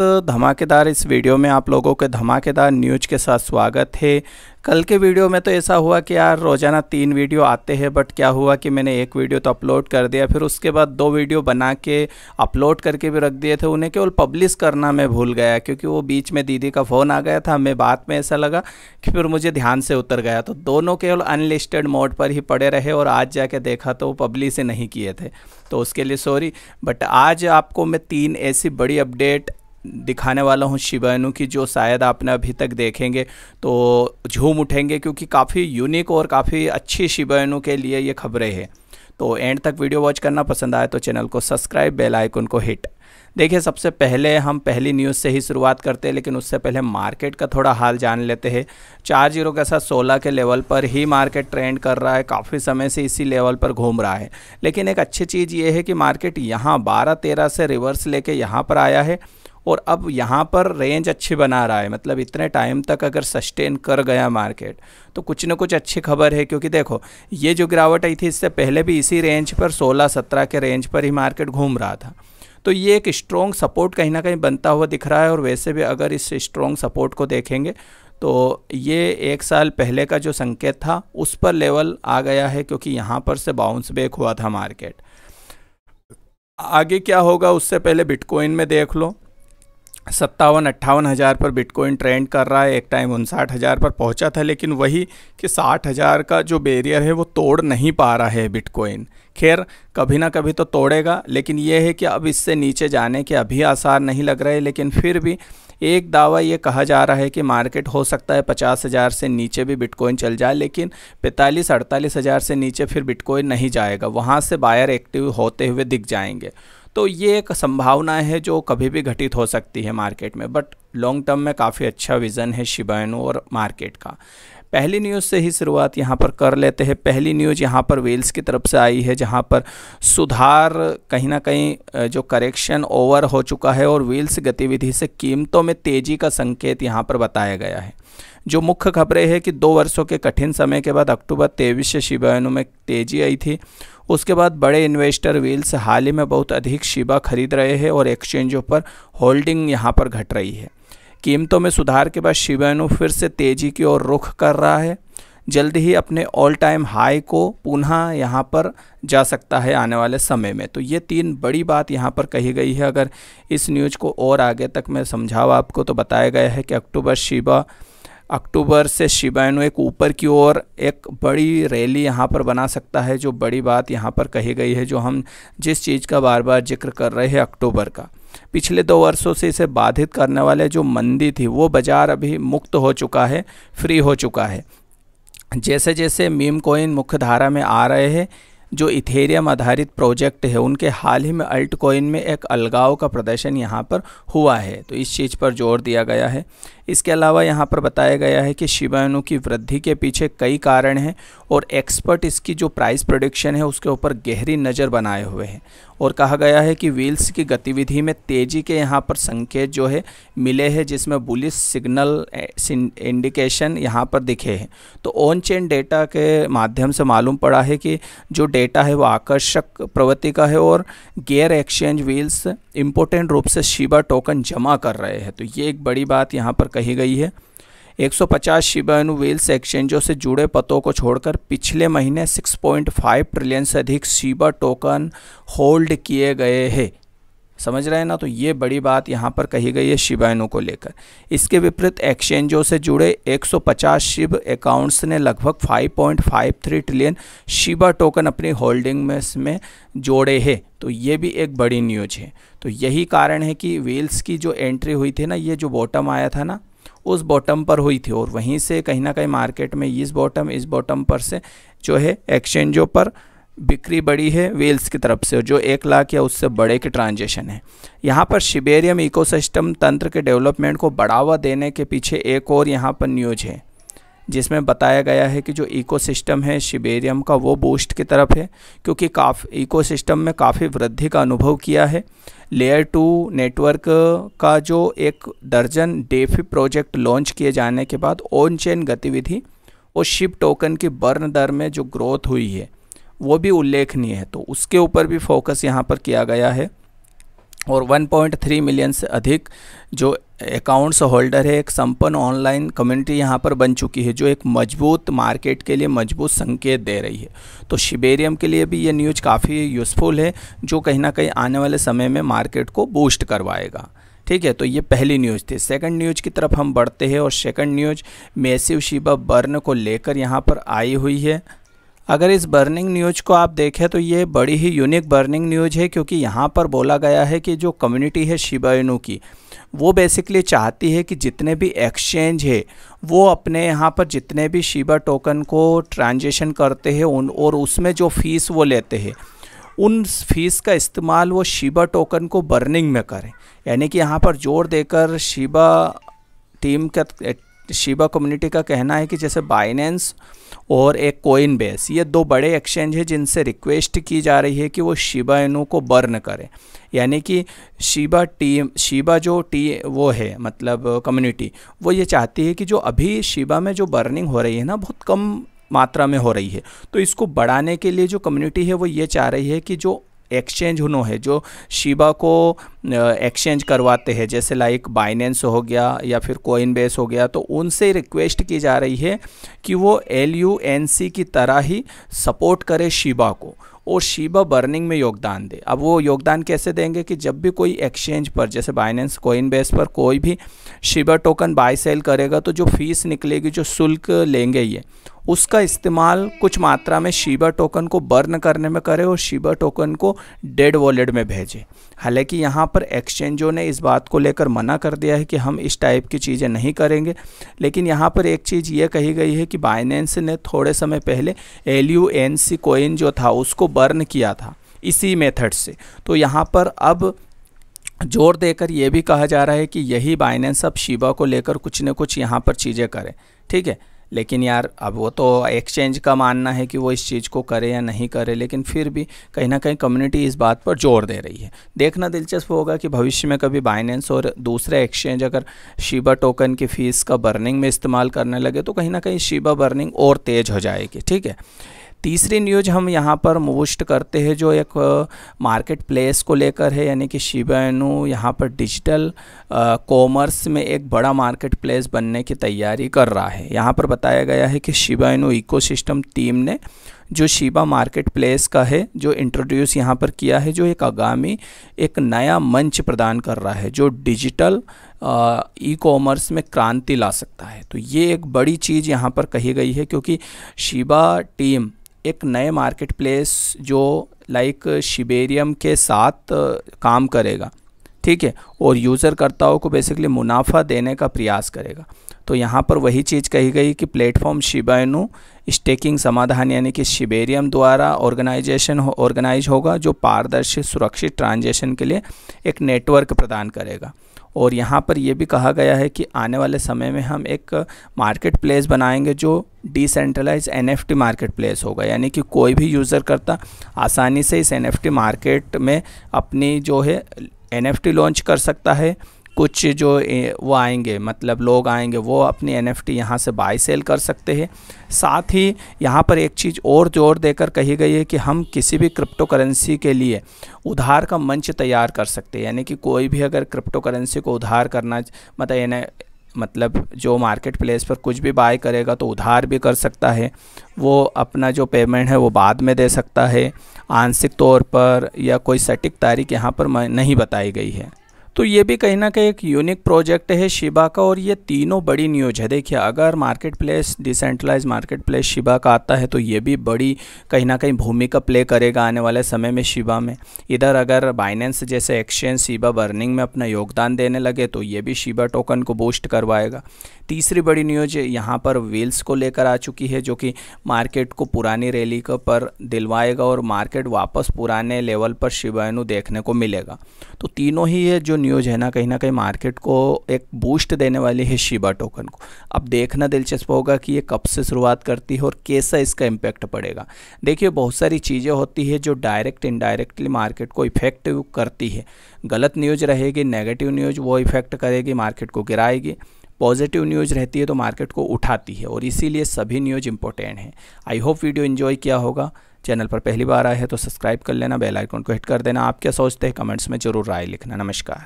धमाकेदार इस वीडियो में आप लोगों के धमाकेदार न्यूज के साथ स्वागत है कल के वीडियो में तो ऐसा हुआ कि यार रोज़ाना तीन वीडियो आते हैं बट क्या हुआ कि मैंने एक वीडियो तो अपलोड कर दिया फिर उसके बाद दो वीडियो बना के अपलोड करके भी रख दिए थे उन्हें केवल पब्लिश करना मैं भूल गया क्योंकि वो बीच में दीदी का फ़ोन आ गया था मैं बाद में ऐसा लगा कि फिर मुझे ध्यान से उतर गया तो दोनों केवल अनलिस्टेड मोड पर ही पड़े रहे और आज जाके देखा तो वो पब्लिश ही नहीं किए थे तो उसके लिए सॉरी बट आज आपको मैं तीन ऐसी बड़ी अपडेट दिखाने वाला हूँ शिवानु की जो शायद आपने अभी तक देखेंगे तो झूम उठेंगे क्योंकि काफ़ी यूनिक और काफ़ी अच्छी शिवानु के लिए ये खबरें हैं तो एंड तक वीडियो वॉच करना पसंद आए तो चैनल को सब्सक्राइब बेल आइकन को हिट देखिए सबसे पहले हम पहली न्यूज़ से ही शुरुआत करते हैं लेकिन उससे पहले मार्केट का थोड़ा हाल जान लेते हैं चार जीरो के साथ सोलह के लेवल पर ही मार्केट ट्रेंड कर रहा है काफ़ी समय से इसी लेवल पर घूम रहा है लेकिन एक अच्छी चीज़ ये है कि मार्केट यहाँ बारह तेरह से रिवर्स लेके यहाँ पर आया है और अब यहाँ पर रेंज अच्छी बना रहा है मतलब इतने टाइम तक अगर सस्टेन कर गया मार्केट तो कुछ ना कुछ अच्छी खबर है क्योंकि देखो ये जो गिरावट आई थी इससे पहले भी इसी रेंज पर 16-17 के रेंज पर ही मार्केट घूम रहा था तो ये एक स्ट्रॉन्ग सपोर्ट कहीं ना कहीं बनता हुआ दिख रहा है और वैसे भी अगर इस स्ट्रॉन्ग सपोर्ट को देखेंगे तो ये एक साल पहले का जो संकेत था उस पर लेवल आ गया है क्योंकि यहाँ पर से बाउंस बैक हुआ था मार्केट आगे क्या होगा उससे पहले बिटकॉइन में देख लो सत्तावन अट्ठावन हज़ार पर बिटकॉइन ट्रेंड कर रहा है एक टाइम उनसाठ हज़ार पर पहुंचा था लेकिन वही कि साठ हज़ार का जो बैरियर है वो तोड़ नहीं पा रहा है बिटकॉइन खैर कभी ना कभी तो तोड़ेगा लेकिन ये है कि अब इससे नीचे जाने के अभी आसार नहीं लग रहे लेकिन फिर भी एक दावा ये कहा जा रहा है कि मार्केट हो सकता है पचास हज़ार से नीचे भी बिटकॉइन चल जाए लेकिन पैंतालीस अड़तालीस हज़ार से नीचे फिर बिटकॉइन नहीं जाएगा वहाँ से बायर एक्टिव होते हुए दिख जाएंगे तो ये एक संभावना है जो कभी भी घटित हो सकती है मार्केट में बट लॉन्ग टर्म में काफ़ी अच्छा विज़न है शिबाइनो और मार्केट का पहली न्यूज़ से ही शुरुआत यहाँ पर कर लेते हैं पहली न्यूज़ यहाँ पर वेल्स की तरफ से आई है जहाँ पर सुधार कहीं ना कहीं जो करेक्शन ओवर हो चुका है और वेल्स गतिविधि से कीमतों में तेज़ी का संकेत यहाँ पर बताया गया है जो मुख्य खबरें हैं कि दो वर्षों के कठिन समय के बाद अक्टूबर तेईस से शिबायनों में तेजी आई थी उसके बाद बड़े इन्वेस्टर व्हील्स हाल ही में बहुत अधिक शिबा खरीद रहे हैं और एक्सचेंजों पर होल्डिंग यहाँ पर घट रही है कीमतों में सुधार के बाद शिबायनों फिर से तेजी की ओर रुख कर रहा है जल्द ही अपने ऑल टाइम हाई को पुनः यहाँ पर जा सकता है आने वाले समय में तो ये तीन बड़ी बात यहाँ पर कही गई है अगर इस न्यूज़ को और आगे तक मैं समझाऊँ आपको तो बताया गया है कि अक्टूबर शिबा अक्टूबर से शिबाइनो एक ऊपर की ओर एक बड़ी रैली यहाँ पर बना सकता है जो बड़ी बात यहाँ पर कही गई है जो हम जिस चीज़ का बार बार जिक्र कर रहे हैं अक्टूबर का पिछले दो वर्षों से इसे बाधित करने वाले जो मंदी थी वो बाज़ार अभी मुक्त हो चुका है फ्री हो चुका है जैसे जैसे मीम कोइन मुख्य धारा में आ रहे हैं जो इथेरियम आधारित प्रोजेक्ट है उनके हाल ही में अल्ट कोइन में एक अलगाव का प्रदर्शन यहाँ पर हुआ है तो इस चीज़ पर जोर दिया गया है इसके अलावा यहाँ पर बताया गया है कि शिबानु की वृद्धि के पीछे कई कारण हैं और एक्सपर्ट इसकी जो प्राइस प्रोडिक्शन है उसके ऊपर गहरी नज़र बनाए हुए हैं और कहा गया है कि व्हील्स की गतिविधि में तेज़ी के यहाँ पर संकेत जो है मिले हैं जिसमें बुलिस सिग्नल इंडिकेशन यहाँ पर दिखे हैं तो ऑन चेन डेटा के माध्यम से मालूम पड़ा है कि जो डेटा है वो आकर्षक प्रवृत्ति का है और गेयर एक्सचेंज व्हील्स इम्पोर्टेंट रूप से शिबा टोकन जमा कर रहे हैं तो ये एक बड़ी बात यहाँ पर कही गई है 150 शिबा इनु व्हील्स एक्सचेंजों से जुड़े पतों को छोड़कर पिछले महीने 6.5 ट्रिलियन से अधिक शिबा टोकन होल्ड किए गए हैं समझ रहे हैं ना तो ये बड़ी बात यहाँ पर कही गई है शिबाइनों को लेकर इसके विपरीत एक्सचेंजों से जुड़े 150 शिब अकाउंट्स ने लगभग 5.53 ट्रिलियन शिबा टोकन अपनी होल्डिंग में इसमें जोड़े हैं तो ये भी एक बड़ी न्यूज है तो यही कारण है कि वेल्स की जो एंट्री हुई थी ना ये जो बॉटम आया था ना उस बॉटम पर हुई थी और वहीं से कहीं ना कहीं मार्केट में इस बॉटम इस बॉटम पर से जो है एक्सचेंजों पर बिक्री बढ़ी है वेल्स की तरफ से जो एक लाख या उससे बड़े के ट्रांजेक्शन है यहाँ पर शिबेरियम इकोसिस्टम तंत्र के डेवलपमेंट को बढ़ावा देने के पीछे एक और यहाँ पर न्यूज है जिसमें बताया गया है कि जो इकोसिस्टम है शिबेरियम का वो बूस्ट की तरफ है क्योंकि काफ इकोसिस्टम में काफ़ी वृद्धि का अनुभव किया है लेयर टू नेटवर्क का जो एक दर्जन डेफी प्रोजेक्ट लॉन्च किए जाने के बाद ऑन चेन गतिविधि और शिप टोकन की बर्न दर में जो ग्रोथ हुई है वो भी उल्लेखनीय है तो उसके ऊपर भी फोकस यहाँ पर किया गया है और 1.3 मिलियन से अधिक जो अकाउंट्स होल्डर है एक संपन्न ऑनलाइन कम्युनिटी यहाँ पर बन चुकी है जो एक मजबूत मार्केट के लिए मजबूत संकेत दे रही है तो शिबेरियम के लिए भी ये न्यूज काफ़ी यूज़फुल है जो कहीं ना कहीं आने वाले समय में मार्केट को बूस्ट करवाएगा ठीक है तो ये पहली न्यूज़ थी सेकंड न्यूज़ की तरफ हम बढ़ते हैं और second news massive Shiba burn को लेकर यहाँ पर आई हुई है अगर इस बर्निंग न्यूज को आप देखें तो ये बड़ी ही यूनिक बर्निंग न्यूज है क्योंकि यहाँ पर बोला गया है कि जो कम्युनिटी है शिबाइनू की वो बेसिकली चाहती है कि जितने भी एक्सचेंज है वो अपने यहाँ पर जितने भी शिबा टोकन को ट्रांजेक्शन करते हैं उन और उसमें जो फ़ीस वो लेते हैं उन फीस का इस्तेमाल वो शिबा टोकन को बर्निंग में करें यानी कि यहाँ पर जोर देकर शिबा टीम का शिबा कम्युनिटी का कहना है कि जैसे बाइनेंस और एक कोइन बेस ये दो बड़े एक्सचेंज हैं जिनसे रिक्वेस्ट की जा रही है कि वो शिबा इनू को बर्न करें यानी कि शिबा टीम शिबा जो टी वो है मतलब कम्युनिटी वो ये चाहती है कि जो अभी शिबा में जो बर्निंग हो रही है ना बहुत कम मात्रा में हो रही है तो इसको बढ़ाने के लिए जो कम्युनिटी है वो ये चाह रही है कि जो एक्सचेंज उन्होंने है जो शिबा को एक्सचेंज करवाते हैं जैसे लाइक बाइनेंस हो गया या फिर कोइन बेस हो गया तो उनसे रिक्वेस्ट की जा रही है कि वो एल यू एन सी की तरह ही सपोर्ट करे शिबा को और शिबा बर्निंग में योगदान दे अब वो योगदान कैसे देंगे कि जब भी कोई एक्सचेंज पर जैसे बाइनेंस कोइन बेस पर कोई भी शिबा टोकन बाय सेल करेगा तो जो फीस निकलेगी जो शुल्क लेंगे ये उसका इस्तेमाल कुछ मात्रा में शीबा टोकन को बर्न करने में करें और शीबा टोकन को डेड वॉलेट में भेजें हालांकि यहाँ पर एक्सचेंजों ने इस बात को लेकर मना कर दिया है कि हम इस टाइप की चीज़ें नहीं करेंगे लेकिन यहाँ पर एक चीज़ ये कही गई है कि बाइनेंस ने थोड़े समय पहले L U N C coin जो था उसको बर्न किया था इसी मेथड से तो यहाँ पर अब जोर देकर यह भी कहा जा रहा है कि यही बाइनेंस अब शिबा को लेकर कुछ न कुछ यहाँ पर चीज़ें करें ठीक है लेकिन यार अब वो तो एक्सचेंज का मानना है कि वो इस चीज़ को करे या नहीं करे लेकिन फिर भी कहीं ना कहीं कम्युनिटी इस बात पर जोर दे रही है देखना दिलचस्प होगा कि भविष्य में कभी बाइनेंस और दूसरे एक्सचेंज अगर शिबा टोकन की फ़ीस का बर्निंग में इस्तेमाल करने लगे तो कहीं ना कहीं शिबा बर्निंग और तेज़ हो जाएगी ठीक है तीसरी न्यूज हम यहाँ पर मोस्ट करते हैं जो एक मार्केट प्लेस को लेकर है यानी कि शिवानु यहाँ पर डिजिटल कॉमर्स में एक बड़ा मार्केट प्लेस बनने की तैयारी कर रहा है यहाँ पर बताया गया है कि शिवानु इकोसिस्टम टीम ने जो शिबा मार्केट प्लेस का है जो इंट्रोड्यूस यहाँ पर किया है जो एक आगामी एक नया मंच प्रदान कर रहा है जो डिजिटल ई कॉमर्स में क्रांति ला सकता है तो ये एक बड़ी चीज़ यहाँ पर कही गई है क्योंकि शिबा टीम एक नए मार्केट प्लेस जो लाइक शिबेरियम के साथ काम करेगा ठीक है और यूज़रकर्ताओं को बेसिकली मुनाफा देने का प्रयास करेगा तो यहाँ पर वही चीज़ कही गई कि प्लेटफॉर्म शिबाइनु स्टेकिंग समाधान यानी कि शिबेरियम द्वारा ऑर्गेनाइजेशन हो ऑर्गेनाइज होगा जो पारदर्शी सुरक्षित ट्रांजेक्शन के लिए एक नेटवर्क प्रदान करेगा और यहाँ पर यह भी कहा गया है कि आने वाले समय में हम एक मार्केट प्लेस बनाएंगे जो decentralise N F T market place होगा यानी कि कोई भी यूज़र करता आसानी से इस एन एफ टी मार्केट में अपनी जो है एन एफ टी लॉन्च कर सकता है कुछ जो वो आएंगे मतलब लोग आएंगे वो अपनी एन एफ टी यहाँ से बाई सेल कर सकते हैं साथ ही यहाँ पर एक चीज़ और जोर देकर कही गई है कि हम किसी भी क्रिप्टो करेंसी के लिए उधार का मंच तैयार कर सकते हैं यानी कि कोई भी अगर क्रिप्टो करेंसी को उधार करना मतलब मतलब जो मार्केट प्लेस पर कुछ भी बाय करेगा तो उधार भी कर सकता है वो अपना जो पेमेंट है वो बाद में दे सकता है आंशिक तौर पर या कोई सटीक तारीख यहाँ पर नहीं बताई गई है तो ये भी कहीं ना कहीं एक यूनिक प्रोजेक्ट है शिबा का और ये तीनों बड़ी न्यूज है देखिए अगर market place decentralise market place Shiba का आता है तो ये भी बड़ी कहीं ना कहीं भूमिका प्ले करेगा आने वाले समय में शिबा में इधर अगर बाइनेंस जैसे एक्सचेंज शिबा बर्निंग में अपना योगदान देने लगे तो ये भी शिबा टोकन को बूस्ट करवाएगा तीसरी बड़ी न्यूज यहाँ पर व्हील्स को लेकर आ चुकी है जो कि मार्केट को पुरानी रैली पर दिलवाएगा और मार्केट वापस पुराने लेवल पर शिबायनु देखने को मिलेगा तो तीनों ही ये जो न्यूज है ना कहीं ना कहीं मार्केट को एक बूस्ट देने वाली है शिबा टोकन को अब देखना दिलचस्प होगा कि ये कब से शुरुआत करती है और कैसा इसका इम्पैक्ट पड़ेगा देखिए बहुत सारी चीज़ें होती है जो डायरेक्ट इनडायरेक्टली मार्केट को इफेक्ट करती है गलत न्यूज रहेगी नेगेटिव न्यूज वो इफेक्ट करेगी मार्केट को गिराएगी पॉजिटिव न्यूज रहती है तो मार्केट को उठाती है और इसीलिए सभी न्यूज इंपॉर्टेंट है आई होप वीडियो इन्जॉय किया होगा चैनल पर पहली बार आए हैं तो सब्सक्राइब कर लेना बेल आइकॉन को हिट कर देना आप क्या सोचते हैं कमेंट्स में जरूर राय लिखना नमस्कार